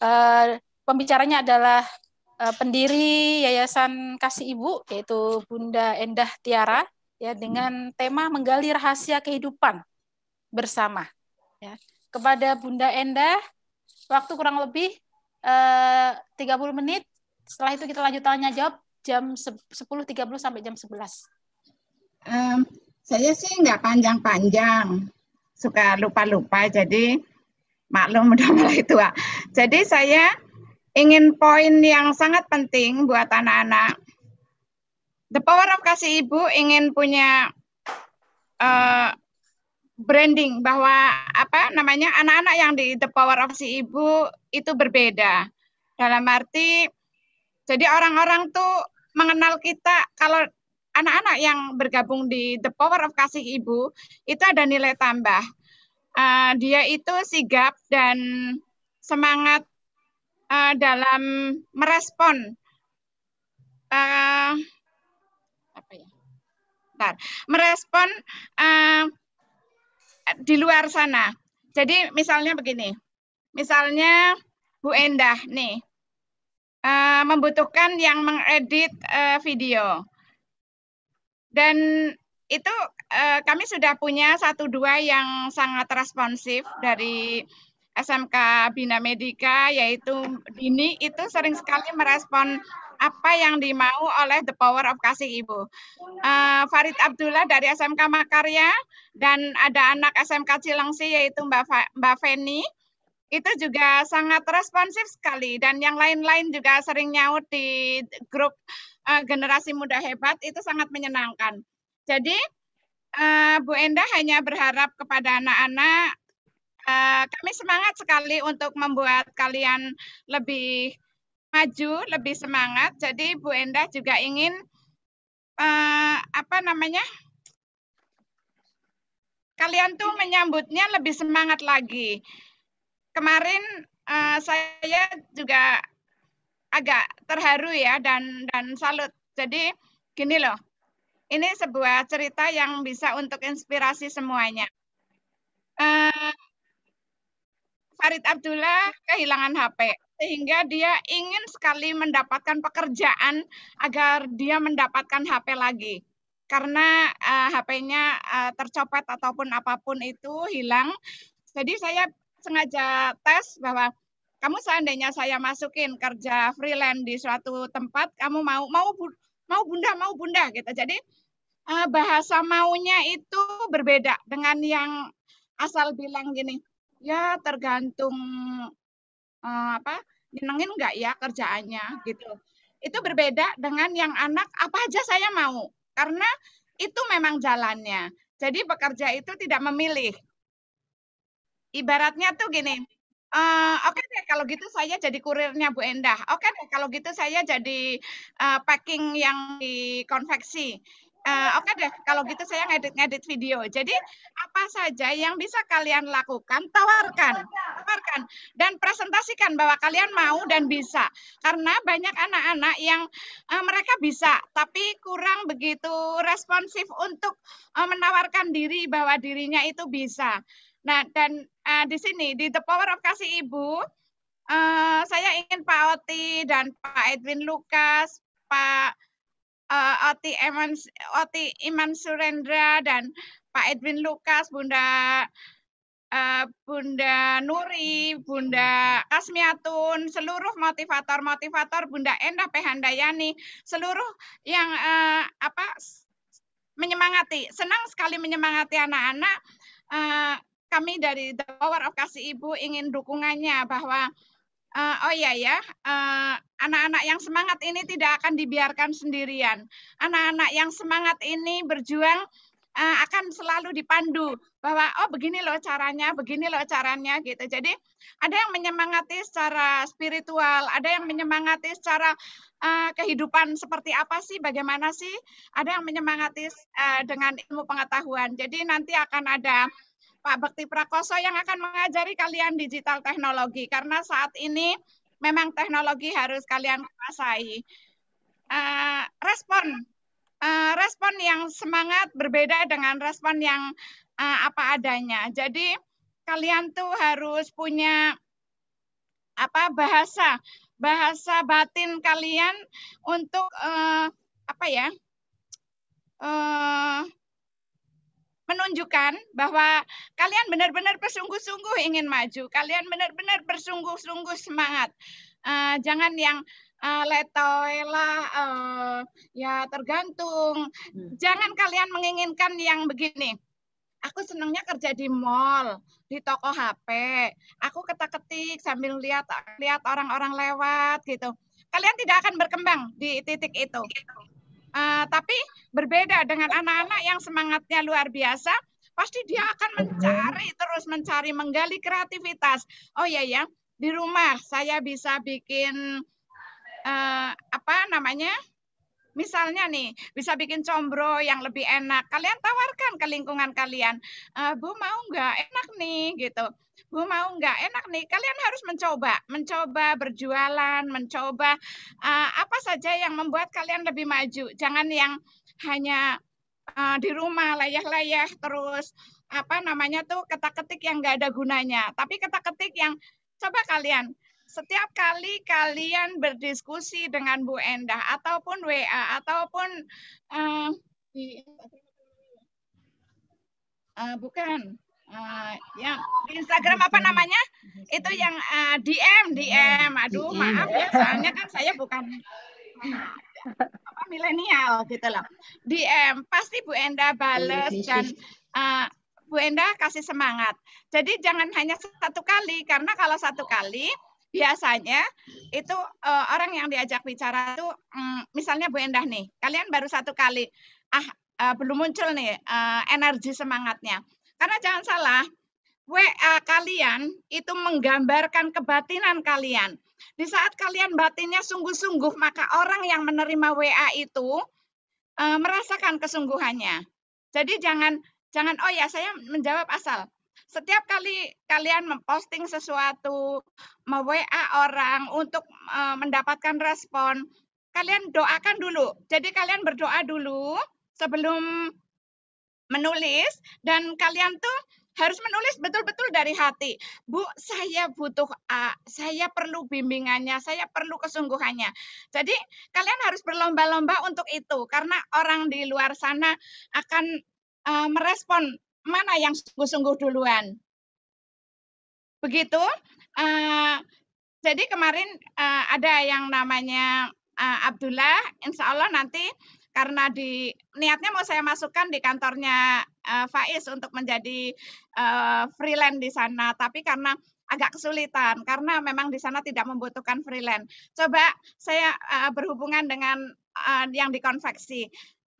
Eh, pembicaranya adalah uh, pendiri Yayasan Kasih Ibu yaitu Bunda Endah Tiara ya dengan tema menggali rahasia kehidupan bersama. Ya. Kepada Bunda Endah waktu kurang lebih eh, uh, 30 menit. Setelah itu kita lanjut tanya jawab jam 10.30 sampai jam 11. Um, saya sih nggak panjang-panjang, suka lupa-lupa. Jadi maklum udah mulai tua. Jadi saya ingin poin yang sangat penting buat anak-anak. The power of kasih ibu ingin punya uh, branding bahwa apa namanya anak-anak yang di the power of si ibu itu berbeda. Dalam arti jadi orang-orang tuh mengenal kita kalau anak-anak yang bergabung di the power of kasih ibu itu ada nilai tambah uh, dia itu sigap dan semangat uh, dalam merespon uh, apa ya? Bentar. Merespon uh, di luar sana. Jadi misalnya begini, misalnya Bu Endah nih uh, membutuhkan yang mengedit uh, video dan itu eh, kami sudah punya satu dua yang sangat responsif dari SMK Bina Medika yaitu Dini itu sering sekali merespon apa yang dimau oleh The Power of Kasih Ibu. Uh, Farid Abdullah dari SMK Makarya dan ada anak SMK Cilengsi yaitu Mbak Fa Mbak Feni itu juga sangat responsif sekali dan yang lain-lain juga sering nyaut di grup uh, generasi muda hebat itu sangat menyenangkan. Jadi Eh, Bu Endah hanya berharap kepada anak-anak eh, kami semangat sekali untuk membuat kalian lebih maju, lebih semangat. Jadi Bu Endah juga ingin eh, apa namanya? Kalian tuh menyambutnya lebih semangat lagi. Kemarin saya juga agak terharu ya dan dan salut. Jadi gini loh, ini sebuah cerita yang bisa untuk inspirasi semuanya. Uh, Farid Abdullah kehilangan HP sehingga dia ingin sekali mendapatkan pekerjaan agar dia mendapatkan HP lagi karena uh, eh, HP-nya uh, eh, tercopet ataupun apapun itu hilang. Jadi saya sengaja tes bahwa kamu seandainya saya masukin kerja freelance di suatu tempat, kamu mau mau mau bunda mau bunda gitu jadi eh, bahasa maunya itu berbeda dengan yang asal bilang gini ya tergantung eh, apa nyenengin nggak ya kerjaannya gitu itu berbeda dengan yang anak apa aja saya mau karena itu memang jalannya jadi pekerja itu tidak memilih ibaratnya tuh gini Uh, oke deh kalau gitu saya jadi kurirnya Bu Endah, oke deh kalau gitu saya jadi, uh, packing yang dikonveksi. konveksi, eh, oke deh kalau gitu saya ngedit-ngedit video. Jadi apa saja yang bisa kalian lakukan tawarkan tawarkan dan presentasikan bahwa kalian mau dan bisa. Karena banyak anak-anak yang, uh, mereka bisa tapi kurang begitu responsif untuk, uh, menawarkan diri bahwa dirinya itu bisa. Nah, dan uh, di sini di The Power of Kasih Ibu, uh, saya ingin Pak Oti dan Pak Edwin Lukas, Pak uh, Oti Eman Oti Iman Surendra dan Pak Edwin Lukas, Bunda uh, Bunda Nuri, Bunda Kasmiatun, seluruh motivator-motivator Bunda Endah Pehandayani, seluruh yang uh, apa menyemangati, senang sekali menyemangati anak-anak uh, kami dari The Power of Kasih Ibu ingin dukungannya bahwa uh, oh iya ya anak eh, anak-anak yang semangat ini tidak akan dibiarkan sendirian. Anak-anak yang semangat ini berjuang uh, akan selalu dipandu bahwa oh begini loh caranya, begini loh caranya gitu. Jadi ada yang menyemangati secara spiritual, ada yang menyemangati secara uh, kehidupan seperti apa sih, bagaimana sih? Ada yang menyemangati uh, dengan ilmu pengetahuan. Jadi nanti akan ada Pak Bekti Prakoso yang akan mengajari kalian digital teknologi karena saat ini memang teknologi harus kalian kuasai. Uh, respon uh, respon yang semangat berbeda dengan respon yang uh, apa adanya. Jadi kalian tuh harus punya apa bahasa bahasa batin kalian untuk uh, apa ya? Uh, menunjukkan bahwa kalian benar-benar bersungguh-sungguh ingin maju, kalian benar-benar bersungguh-sungguh semangat. Uh, jangan yang uh, letoy lah, uh, ya tergantung. Hmm. Jangan kalian menginginkan yang begini. Aku senangnya kerja di mall, di toko HP. Aku ketak-ketik sambil lihat lihat orang-orang lewat gitu. Kalian tidak akan berkembang di titik itu. Uh, tapi berbeda dengan anak-anak yang semangatnya luar biasa, pasti dia akan mencari terus mencari menggali kreativitas. Oh iya ya, di rumah saya bisa bikin uh, apa namanya Misalnya nih, bisa bikin combro yang lebih enak. Kalian tawarkan ke lingkungan kalian, e, Bu mau nggak enak nih gitu. Bu mau nggak enak nih. Kalian harus mencoba, mencoba berjualan, mencoba uh, apa saja yang membuat kalian lebih maju. Jangan yang hanya uh, di rumah layah-layah terus apa namanya tuh ketak ketik yang nggak ada gunanya. Tapi ketak ketik yang coba kalian setiap kali kalian berdiskusi dengan Bu Endah ataupun WA ataupun uh, di uh, bukan uh, eh, yang di Instagram apa namanya itu yang uh, DM DM aduh maaf ya soalnya kan saya bukan apa milenial gitu loh DM pasti Bu Endah bales dan uh, Bu Endah kasih semangat jadi jangan hanya satu kali karena kalau satu kali biasanya itu uh, orang yang diajak bicara itu um, misalnya Bu Endah nih, kalian baru satu kali ah uh, belum muncul nih uh, energi semangatnya. Karena jangan salah, WA kalian itu menggambarkan kebatinan kalian. Di saat kalian batinnya sungguh-sungguh, maka orang yang menerima WA itu uh, merasakan kesungguhannya. Jadi jangan jangan oh ya saya menjawab asal setiap kali kalian memposting sesuatu, me-WA orang untuk uh, mendapatkan respon, kalian doakan dulu. Jadi kalian berdoa dulu sebelum menulis dan kalian tuh harus menulis betul-betul dari hati. Bu, saya butuh A, saya perlu bimbingannya, saya perlu kesungguhannya. Jadi kalian harus berlomba-lomba untuk itu karena orang di luar sana akan uh, merespon mana yang sungguh-sungguh duluan. Begitu. Uh, jadi kemarin uh, ada yang namanya uh, Abdullah, insya Allah nanti karena di niatnya mau saya masukkan di kantornya uh, Faiz untuk menjadi uh, freelance di sana, tapi karena agak kesulitan karena memang di sana tidak membutuhkan freelance. Coba saya uh, berhubungan dengan uh, yang dikonveksi,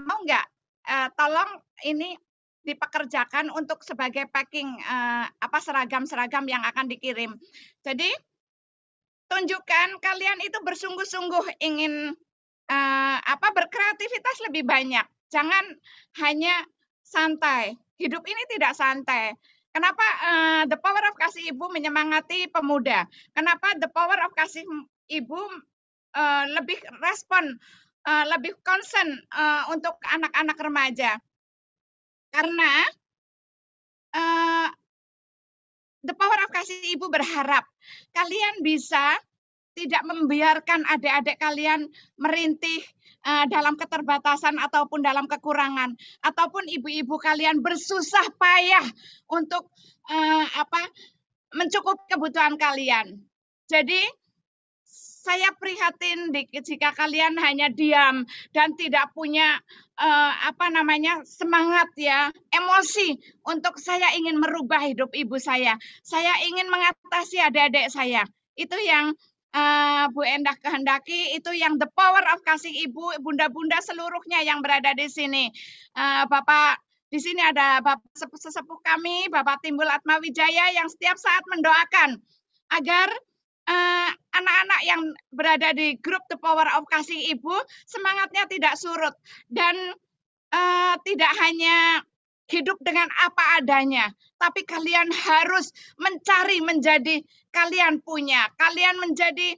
mau nggak? Uh, tolong ini dipekerjakan untuk sebagai packing eh, apa seragam-seragam yang akan dikirim. Jadi tunjukkan kalian itu bersungguh-sungguh ingin eh, apa berkreativitas lebih banyak. Jangan hanya santai. Hidup ini tidak santai. Kenapa uh, the power of kasih ibu menyemangati pemuda? Kenapa the power of kasih ibu uh, lebih respon, uh, lebih concern uh, untuk anak-anak remaja? Karena uh, the power of kasih ibu berharap kalian bisa tidak membiarkan adik-adik kalian merintih uh, dalam keterbatasan ataupun dalam kekurangan ataupun ibu-ibu kalian bersusah payah untuk uh, apa mencukupi kebutuhan kalian. Jadi saya prihatin di, jika kalian hanya diam dan tidak punya uh, apa namanya semangat ya, emosi untuk saya ingin merubah hidup ibu saya. Saya ingin mengatasi adik-adik saya. Itu yang uh, Bu Endah kehendaki itu yang the power of kasih ibu, bunda-bunda seluruhnya yang berada di sini. Uh, Bapak di sini ada Bapak sesepuh kami, Bapak Timbul Atmawijaya yang setiap saat mendoakan agar Eh, anak-anak yang berada di grup The Power of Kasih Ibu semangatnya tidak surut dan uh, tidak hanya hidup dengan apa adanya, tapi kalian harus mencari menjadi kalian punya, kalian menjadi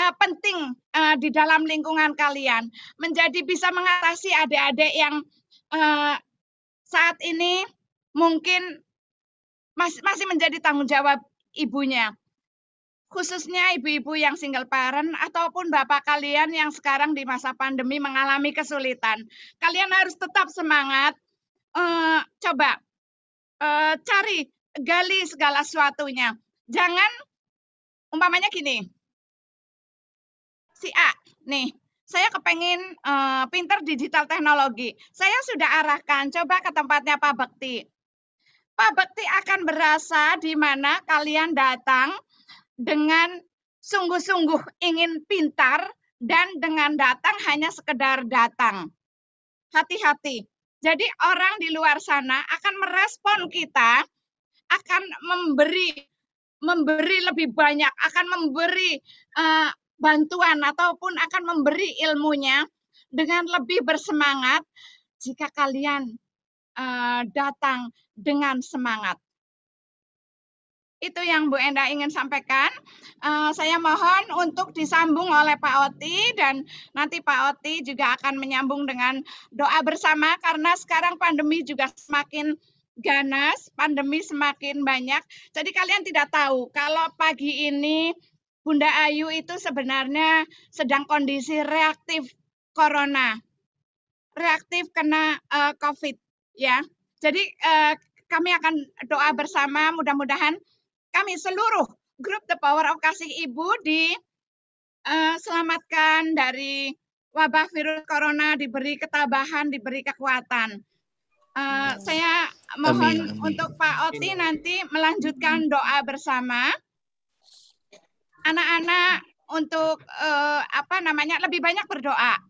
uh, penting uh, di dalam lingkungan kalian, menjadi bisa mengatasi adik-adik yang uh, saat ini mungkin masih masih menjadi tanggung jawab ibunya khususnya ibu-ibu yang single parent ataupun bapak kalian yang sekarang di masa pandemi mengalami kesulitan. Kalian harus tetap semangat, uh, coba uh, cari, gali segala sesuatunya. Jangan, umpamanya gini, si A, nih, saya kepengen uh, eh, pinter digital teknologi. Saya sudah arahkan, coba ke tempatnya Pak Bekti. Pak Bekti akan berasa di mana kalian datang, dengan sungguh-sungguh ingin pintar dan dengan datang hanya sekedar datang. Hati-hati. Jadi orang di luar sana akan merespon kita, akan memberi memberi lebih banyak, akan memberi uh, bantuan ataupun akan memberi ilmunya dengan lebih bersemangat jika kalian uh, datang dengan semangat itu yang Bu Enda ingin sampaikan. Uh, saya mohon untuk disambung oleh Pak Oti dan nanti Pak Oti juga akan menyambung dengan doa bersama karena sekarang pandemi juga semakin ganas, pandemi semakin banyak. Jadi kalian tidak tahu kalau pagi ini Bunda Ayu itu sebenarnya sedang kondisi reaktif corona. Reaktif kena uh, COVID ya. Jadi uh, kami akan doa bersama mudah-mudahan kami seluruh grup The Power of Kasih Ibu diselamatkan eh, dari wabah virus corona, diberi ketabahan, diberi kekuatan. Uh, saya mohon amin, amin. untuk Pak Oti nanti melanjutkan doa bersama anak-anak untuk uh, apa namanya lebih banyak berdoa.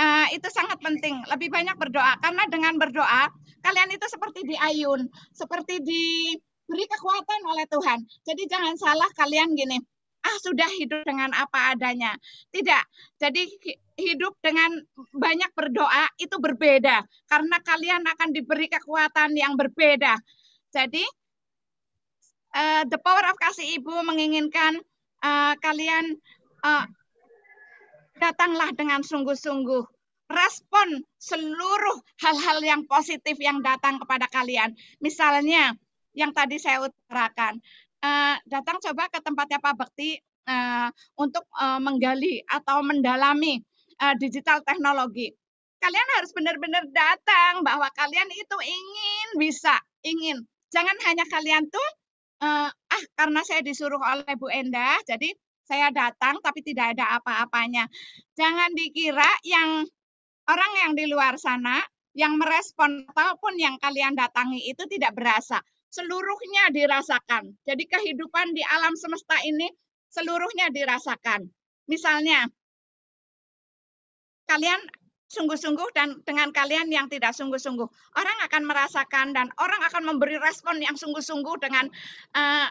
Uh, itu sangat penting, lebih banyak berdoa karena dengan berdoa kalian itu seperti diayun seperti di beri kekuatan oleh Tuhan. Jadi jangan salah kalian gini, ah sudah hidup dengan apa adanya. Tidak. Jadi hidup dengan banyak berdoa itu berbeda karena kalian akan diberi kekuatan yang berbeda. Jadi uh, the power of kasih ibu menginginkan uh, kalian uh, datanglah dengan sungguh-sungguh respon seluruh hal-hal yang positif yang datang kepada kalian. Misalnya yang tadi saya utarakan. Uh, datang coba ke tempatnya Pak Bekti uh, eh, untuk uh, menggali atau mendalami uh, digital teknologi. Kalian harus benar-benar datang bahwa kalian itu ingin bisa, ingin. Jangan hanya kalian tuh uh, ah karena saya disuruh oleh Bu Endah, jadi saya datang tapi tidak ada apa-apanya. Jangan dikira yang orang yang di luar sana yang merespon ataupun yang kalian datangi itu tidak berasa seluruhnya dirasakan. Jadi kehidupan di alam semesta ini seluruhnya dirasakan. Misalnya, kalian sungguh-sungguh dan dengan kalian yang tidak sungguh-sungguh. Orang akan merasakan dan orang akan memberi respon yang sungguh-sungguh dengan eh,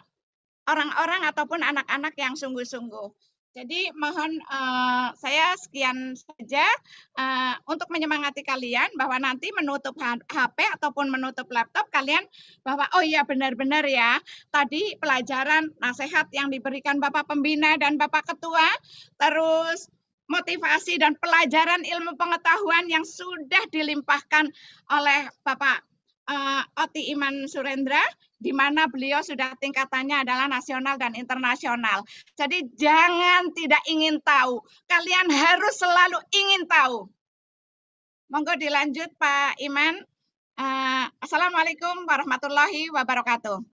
orang-orang uh, ataupun anak-anak yang sungguh-sungguh. Jadi mohon uh, saya sekian saja uh, untuk menyemangati kalian bahwa nanti menutup HP ataupun menutup laptop kalian bahwa oh iya benar-benar ya tadi pelajaran nasihat yang diberikan Bapak pembina dan Bapak ketua terus motivasi dan pelajaran ilmu pengetahuan yang sudah dilimpahkan oleh Bapak uh, Oti Iman Surendra, di mana beliau sudah tingkatannya adalah nasional dan internasional. Jadi jangan tidak ingin tahu, kalian harus selalu ingin tahu. Monggo dilanjut Pak Iman. Uh, Assalamualaikum warahmatullahi wabarakatuh.